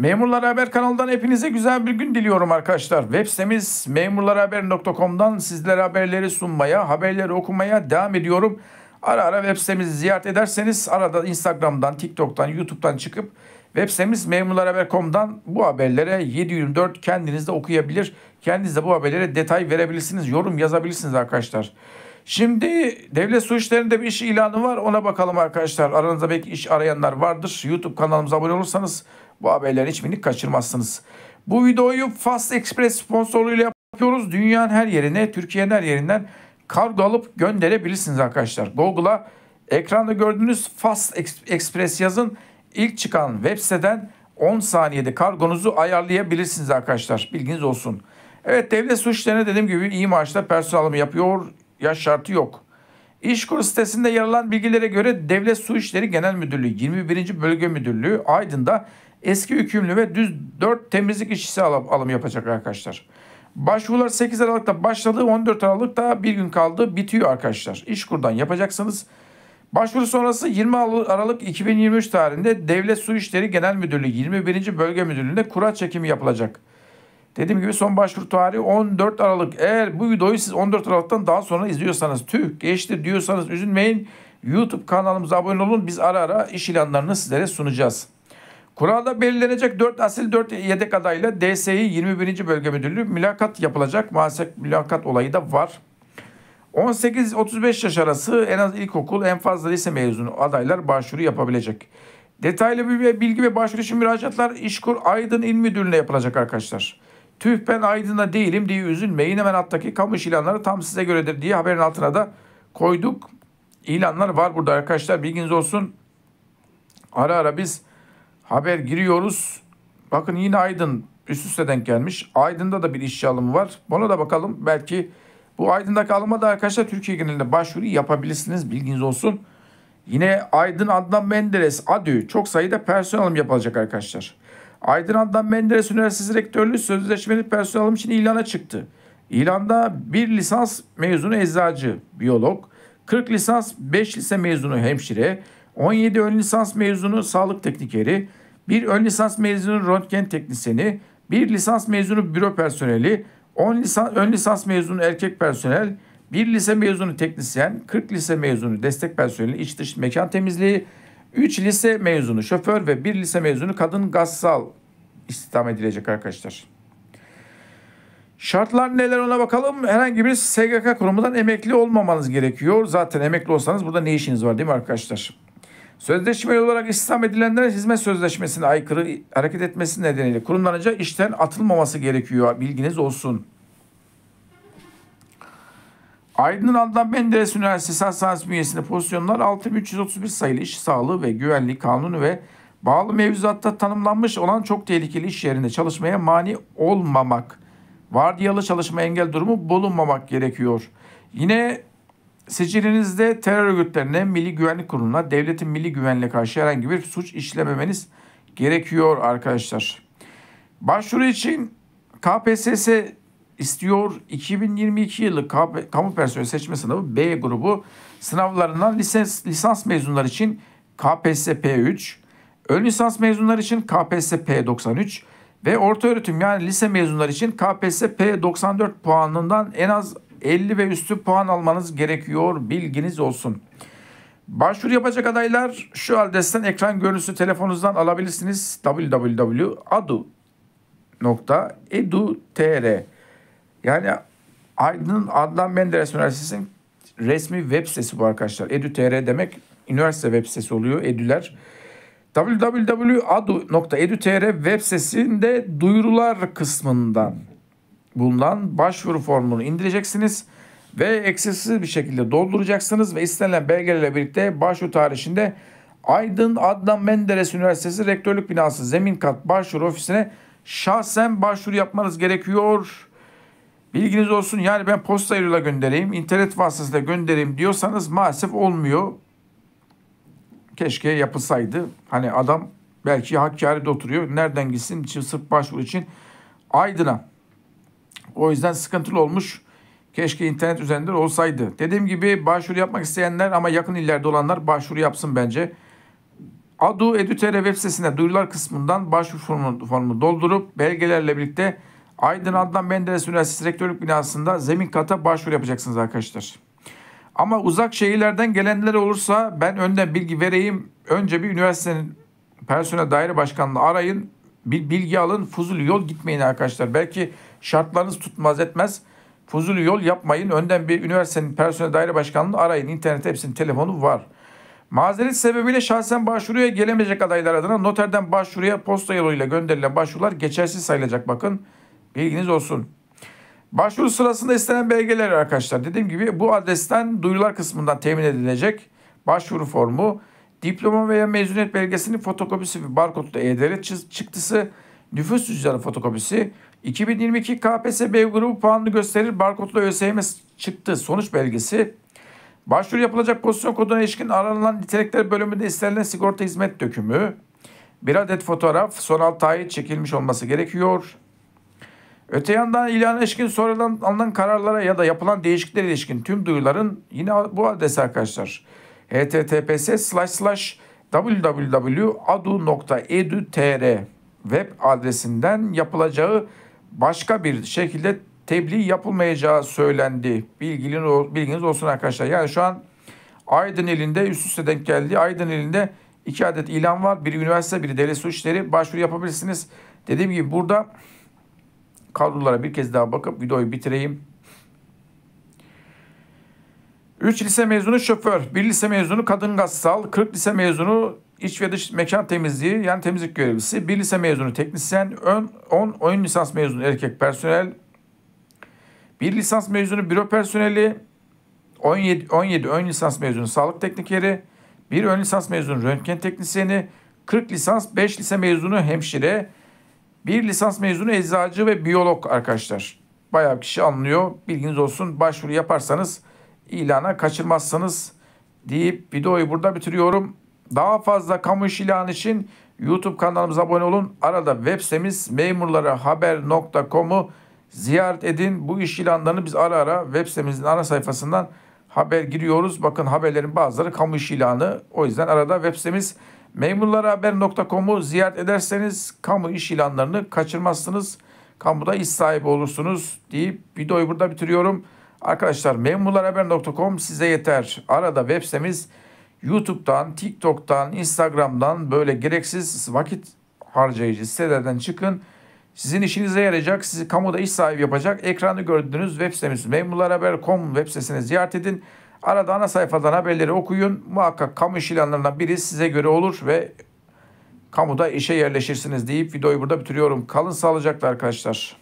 Memurlar Haber kanalından hepinize güzel bir gün diliyorum arkadaşlar. Web sitemiz memurlarhaber.com'dan sizlere haberleri sunmaya, haberleri okumaya devam ediyorum. Ara ara web sitemizi ziyaret ederseniz arada Instagram'dan, TikTok'tan, YouTube'dan çıkıp web sitemiz memurlarhaber.com'dan bu haberlere 724 kendiniz de okuyabilir. Kendiniz de bu haberlere detay verebilirsiniz, yorum yazabilirsiniz arkadaşlar. Şimdi devlet su işlerinde bir iş ilanı var. Ona bakalım arkadaşlar. Aranızda belki iş arayanlar vardır. YouTube kanalımıza abone olursanız bu haberleri hiçbirini kaçırmazsınız. Bu videoyu Fast Express sponsorluğuyla yapıyoruz. Dünyanın her yerine, Türkiye'nin her yerinden kargo alıp gönderebilirsiniz arkadaşlar. Google'a ekranda gördüğünüz Fast Express yazın. İlk çıkan web siteden 10 saniyede kargonuzu ayarlayabilirsiniz arkadaşlar. Bilginiz olsun. Evet devlet su dediğim gibi iyi maaşla personel yapıyor yaş şartı yok. İşkur sitesinde yer alan bilgilere göre Devlet Su İşleri Genel Müdürlüğü 21. Bölge Müdürlüğü Aydın'da eski hükümlü ve düz 4 temizlik işçisi alım yapacak arkadaşlar. Başvurular 8 Aralık'ta başladı 14 Aralık'ta bir gün kaldı bitiyor arkadaşlar. İşkur'dan yapacaksınız. Başvuru sonrası 20 Aralık 2023 tarihinde Devlet Su İşleri Genel Müdürlüğü 21. Bölge Müdürlüğü'nde kura çekimi yapılacak. Dediğim gibi son başvuru tarihi 14 Aralık. Eğer bu videoyu siz 14 Aralık'tan daha sonra izliyorsanız tüh geçti diyorsanız üzülmeyin. YouTube kanalımıza abone olun. Biz ara ara iş ilanlarını sizlere sunacağız. Kurada belirlenecek 4 asil 4 yedek adayla DSİ 21. Bölge Müdürlüğü mülakat yapılacak. Maalesef mülakat olayı da var. 18-35 yaş arası en az ilkokul en fazla lise mezunu adaylar başvuru yapabilecek. Detaylı bilgi ve başvuru için müracaatlar İşkur Aydın İl Müdürlüğü'ne yapılacak arkadaşlar. Tüh ben Aydın'da değilim diye üzülmeyin. Hemen alttaki kamış ilanları tam size göredir diye haberin altına da koyduk. İlanlar var burada arkadaşlar bilginiz olsun. Ara ara biz haber giriyoruz. Bakın yine Aydın üst üste denk gelmiş. Aydın'da da bir işçi alımı var. Buna da bakalım belki bu Aydın'daki alıma da arkadaşlar Türkiye genelinde başvuru yapabilirsiniz bilginiz olsun. Yine Aydın Adnan Menderes ADÜ çok sayıda personel alım yapılacak arkadaşlar. Aydın Adnan Menderes Üniversitesi Rektörlüğü sözleşmeli personel alım için ilana çıktı. İlanda bir lisans mezunu eczacı, biyolog, 40 lisans 5 lise mezunu hemşire, 17 ön lisans mezunu sağlık teknikeri, bir ön lisans mezunu röntgen teknisyeni, bir lisans mezunu büro personeli, 10 lisans, ön lisans mezunu erkek personel, bir lise mezunu teknisyen, 40 lise mezunu destek personeli, iç dış mekan temizliği, 3 lise mezunu şoför ve 1 lise mezunu kadın gassal istihdam edilecek arkadaşlar. Şartlar neler ona bakalım. Herhangi bir SGK kurumundan emekli olmamanız gerekiyor. Zaten emekli olsanız burada ne işiniz var değil mi arkadaşlar? Sözleşmeli olarak istihdam edilenlere hizmet sözleşmesine aykırı hareket etmesi nedeniyle kurumlanınca işten atılmaması gerekiyor. Bilginiz olsun. Aydın Adnan Menderes Üniversitesi Hastanesi bünyesinde pozisyonlar 6331 sayılı iş sağlığı ve güvenlik kanunu ve bağlı mevzuatta tanımlanmış olan çok tehlikeli iş yerinde çalışmaya mani olmamak, vardiyalı çalışma engel durumu bulunmamak gerekiyor. Yine sicilinizde terör örgütlerine, Milli Güvenlik Kurulu'na, devletin milli güvenliğe karşı herhangi bir suç işlememeniz gerekiyor arkadaşlar. Başvuru için KPSS istiyor. 2022 yılı kamu personeli seçme sınavı B grubu sınavlarından lisans, lisans mezunlar için KPSS P3, ön lisans mezunlar için KPSS P93 ve orta öğretim yani lise mezunlar için KPSS P94 puanından en az 50 ve üstü puan almanız gerekiyor. Bilginiz olsun. Başvuru yapacak adaylar şu adresten ekran görüntüsü telefonunuzdan alabilirsiniz. www.adu.edu.tr yani Aydın Adnan Menderes Üniversitesi'nin resmi web sitesi bu arkadaşlar. Edu.tr demek üniversite web sitesi oluyor. Edüler www.adu.edu.tr web sitesinde duyurular kısmından bulunan başvuru formunu indireceksiniz ve eksiksiz bir şekilde dolduracaksınız ve istenilen belgelerle birlikte başvuru tarihinde Aydın Adnan Menderes Üniversitesi Rektörlük Binası zemin kat başvuru ofisine şahsen başvuru yapmanız gerekiyor Bilginiz olsun yani ben posta yoluyla göndereyim, internet vasıtasıyla göndereyim diyorsanız maalesef olmuyor. Keşke yapılsaydı. Hani adam belki Hakkari'de oturuyor. Nereden gitsin sırf başvuru için Aydın'a. O yüzden sıkıntılı olmuş. Keşke internet üzerinden olsaydı. Dediğim gibi başvuru yapmak isteyenler ama yakın illerde olanlar başvuru yapsın bence. Adu Edu.tr web sitesinde duyurular kısmından başvuru formunu doldurup belgelerle birlikte Aydın Adnan Menderes Üniversitesi Rektörlük Binası'nda zemin kata başvuru yapacaksınız arkadaşlar. Ama uzak şehirlerden gelenler olursa ben önden bilgi vereyim. Önce bir üniversitenin personel daire başkanını arayın. Bir bilgi alın. Fuzuli yol gitmeyin arkadaşlar. Belki şartlarınız tutmaz etmez. Fuzuli yol yapmayın. Önden bir üniversitenin personel daire başkanını arayın. İnternet hepsinin telefonu var. Mazeret sebebiyle şahsen başvuruya gelemeyecek adaylar adına noterden başvuruya posta yoluyla gönderilen başvurular geçersiz sayılacak bakın. Bilginiz olsun. Başvuru sırasında istenen belgeler arkadaşlar. Dediğim gibi bu adresten duyurular kısmından temin edilecek. Başvuru formu, diploma veya mezuniyet belgesinin fotokopisi ve barkodlu e-devlet çıktısı, nüfus cüzdanı fotokopisi, 2022 KPSB grubu puanını gösterir barkodlu ÖSYM çıktı sonuç belgesi, başvuru yapılacak pozisyon koduna ilişkin aranan nitelikler bölümünde istenilen sigorta hizmet dökümü, bir adet fotoğraf, son 6 ay çekilmiş olması gerekiyor. Öte yandan ilan ilişkin sonradan alınan kararlara ya da yapılan değişikliklere ilişkin tüm duyuların yine bu adresi arkadaşlar. https slash slash www.adu.edu.tr web adresinden yapılacağı başka bir şekilde tebliğ yapılmayacağı söylendi. Bilginiz, bilginiz olsun arkadaşlar. Yani şu an Aydın elinde üst üste denk geldi. Aydın elinde iki adet ilan var. Biri üniversite, biri devlet suçları. Başvuru yapabilirsiniz. Dediğim gibi burada kadrolara bir kez daha bakıp videoyu bitireyim. 3 lise mezunu şoför, 1 lise mezunu kadın gassal, 40 lise mezunu iç ve dış mekan temizliği yani temizlik görevlisi, 1 lise mezunu teknisyen, 10 oyun lisans mezunu erkek personel, 1 lisans mezunu büro personeli, 17, 17 ön lisans mezunu sağlık teknikeri, 1 ön lisans mezunu röntgen teknisyeni, 40 lisans 5 lise mezunu hemşire, bir lisans mezunu eczacı ve biyolog arkadaşlar. Bayağı bir kişi anlıyor. Bilginiz olsun. Başvuru yaparsanız ilana kaçırmazsınız deyip videoyu burada bitiriyorum. Daha fazla kamu iş ilanı için YouTube kanalımıza abone olun. Arada web sitemiz memurlarahaber.com'u ziyaret edin. Bu iş ilanlarını biz ara ara web sitemizin ana sayfasından haber giriyoruz. Bakın haberlerin bazıları kamu iş ilanı. O yüzden arada web sitemiz Memurlarahaber.com'u ziyaret ederseniz kamu iş ilanlarını kaçırmazsınız. Kamuda iş sahibi olursunuz deyip videoyu burada bitiriyorum. Arkadaşlar memurlarhaber.com size yeter. Arada web sitemiz YouTube'dan, TikTok'tan, Instagram'dan böyle gereksiz vakit harcayıcı sitelerden çıkın. Sizin işinize yarayacak, sizi kamuda iş sahibi yapacak ekranı gördüğünüz web sitemiz memurlarhaber.com web sitesini ziyaret edin. Arada ana sayfadan haberleri okuyun. Muhakkak kamu iş ilanlarından biri size göre olur ve kamuda işe yerleşirsiniz deyip videoyu burada bitiriyorum. Kalın sağlıcakla arkadaşlar.